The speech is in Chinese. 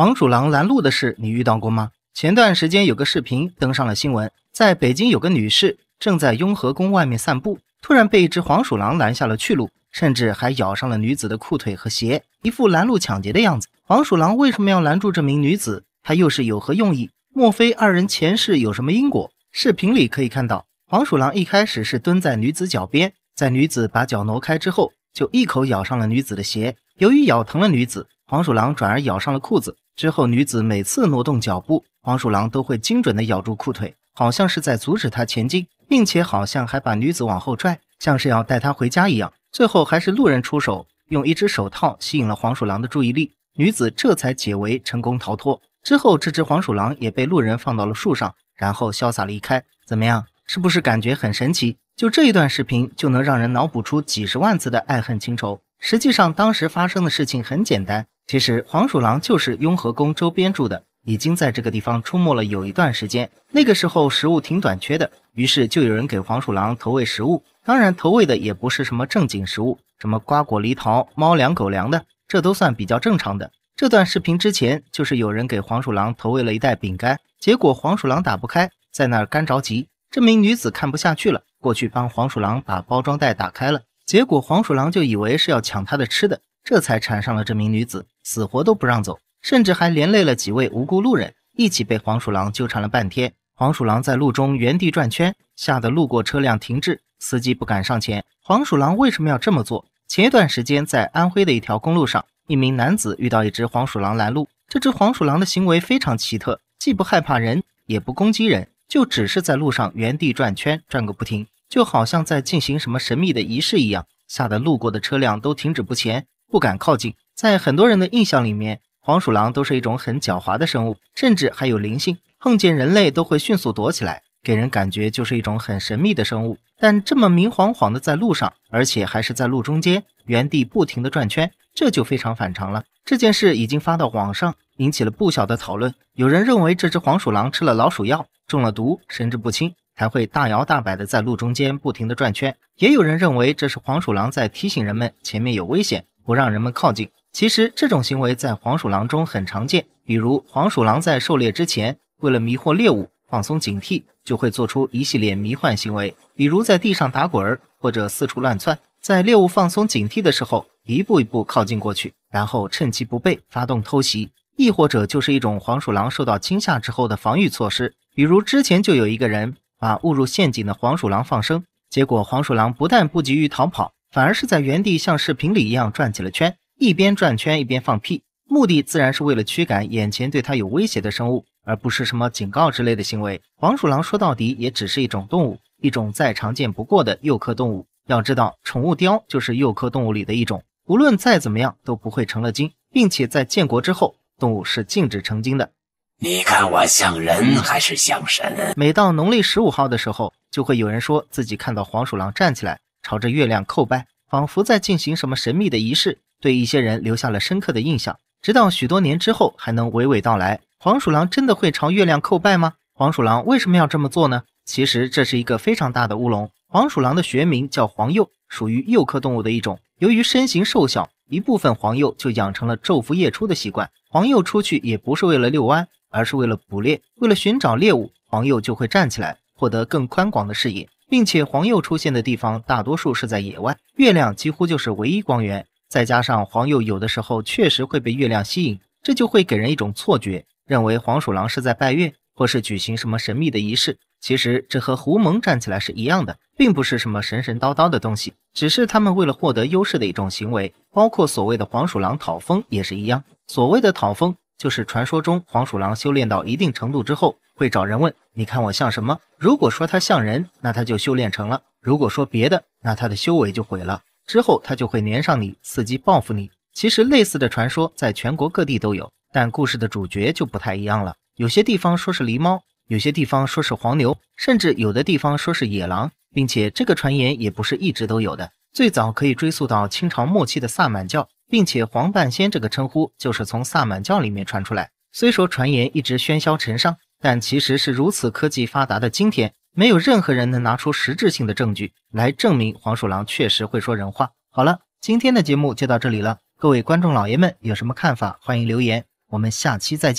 黄鼠狼拦路的事你遇到过吗？前段时间有个视频登上了新闻，在北京有个女士正在雍和宫外面散步，突然被一只黄鼠狼拦下了去路，甚至还咬上了女子的裤腿和鞋，一副拦路抢劫的样子。黄鼠狼为什么要拦住这名女子？她又是有何用意？莫非二人前世有什么因果？视频里可以看到，黄鼠狼一开始是蹲在女子脚边，在女子把脚挪开之后，就一口咬上了女子的鞋。由于咬疼了女子，黄鼠狼转而咬上了裤子。之后，女子每次挪动脚步，黄鼠狼都会精准的咬住裤腿，好像是在阻止她前进，并且好像还把女子往后拽，像是要带她回家一样。最后还是路人出手，用一只手套吸引了黄鼠狼的注意力，女子这才解围，成功逃脱。之后，这只黄鼠狼也被路人放到了树上，然后潇洒离开。怎么样，是不是感觉很神奇？就这一段视频就能让人脑补出几十万次的爱恨情仇。实际上，当时发生的事情很简单。其实黄鼠狼就是雍和宫周边住的，已经在这个地方出没了有一段时间。那个时候食物挺短缺的，于是就有人给黄鼠狼投喂食物。当然投喂的也不是什么正经食物，什么瓜果梨桃、猫粮狗粮的，这都算比较正常的。这段视频之前就是有人给黄鼠狼投喂了一袋饼干，结果黄鼠狼打不开，在那儿干着急。这名女子看不下去了，过去帮黄鼠狼把包装袋打开了，结果黄鼠狼就以为是要抢它的吃的，这才缠上了这名女子。死活都不让走，甚至还连累了几位无辜路人，一起被黄鼠狼纠缠了半天。黄鼠狼在路中原地转圈，吓得路过车辆停滞，司机不敢上前。黄鼠狼为什么要这么做？前一段时间，在安徽的一条公路上，一名男子遇到一只黄鼠狼拦路，这只黄鼠狼的行为非常奇特，既不害怕人，也不攻击人，就只是在路上原地转圈，转个不停，就好像在进行什么神秘的仪式一样，吓得路过的车辆都停止不前，不敢靠近。在很多人的印象里面，黄鼠狼都是一种很狡猾的生物，甚至还有灵性，碰见人类都会迅速躲起来，给人感觉就是一种很神秘的生物。但这么明晃晃的在路上，而且还是在路中间，原地不停的转圈，这就非常反常了。这件事已经发到网上，引起了不小的讨论。有人认为这只黄鼠狼吃了老鼠药，中了毒，神志不清，才会大摇大摆的在路中间不停的转圈。也有人认为这是黄鼠狼在提醒人们前面有危险，不让人们靠近。其实这种行为在黄鼠狼中很常见，比如黄鼠狼在狩猎之前，为了迷惑猎物、放松警惕，就会做出一系列迷幻行为，比如在地上打滚儿或者四处乱窜，在猎物放松警惕的时候，一步一步靠近过去，然后趁其不备发动偷袭，亦或者就是一种黄鼠狼受到惊吓之后的防御措施，比如之前就有一个人把误入陷阱的黄鼠狼放生，结果黄鼠狼不但不急于逃跑，反而是在原地像视频里一样转起了圈。一边转圈一边放屁，目的自然是为了驱赶眼前对它有威胁的生物，而不是什么警告之类的行为。黄鼠狼说到底也只是一种动物，一种再常见不过的幼科动物。要知道，宠物貂就是幼科动物里的一种，无论再怎么样都不会成了精，并且在建国之后，动物是禁止成精的。你看我像人还是像神？每到农历十五号的时候，就会有人说自己看到黄鼠狼站起来，朝着月亮叩拜，仿佛在进行什么神秘的仪式。对一些人留下了深刻的印象，直到许多年之后还能娓娓道来。黄鼠狼真的会朝月亮叩拜吗？黄鼠狼为什么要这么做呢？其实这是一个非常大的乌龙。黄鼠狼的学名叫黄鼬，属于鼬科动物的一种。由于身形瘦小，一部分黄鼬就养成了昼伏夜出的习惯。黄鼬出去也不是为了遛弯，而是为了捕猎。为了寻找猎物，黄鼬就会站起来，获得更宽广的视野。并且黄鼬出现的地方大多数是在野外，月亮几乎就是唯一光源。再加上黄鼬有的时候确实会被月亮吸引，这就会给人一种错觉，认为黄鼠狼是在拜月，或是举行什么神秘的仪式。其实这和狐獴站起来是一样的，并不是什么神神叨叨的东西，只是他们为了获得优势的一种行为。包括所谓的黄鼠狼讨风也是一样，所谓的讨风就是传说中黄鼠狼修炼到一定程度之后，会找人问你看我像什么？如果说它像人，那它就修炼成了；如果说别的，那它的修为就毁了。之后他就会粘上你，伺机报复你。其实类似的传说在全国各地都有，但故事的主角就不太一样了。有些地方说是狸猫，有些地方说是黄牛，甚至有的地方说是野狼。并且这个传言也不是一直都有的，最早可以追溯到清朝末期的萨满教，并且“黄半仙”这个称呼就是从萨满教里面传出来。虽说传言一直喧嚣尘上，但其实是如此科技发达的今天。没有任何人能拿出实质性的证据来证明黄鼠狼确实会说人话。好了，今天的节目就到这里了。各位观众老爷们有什么看法，欢迎留言。我们下期再见。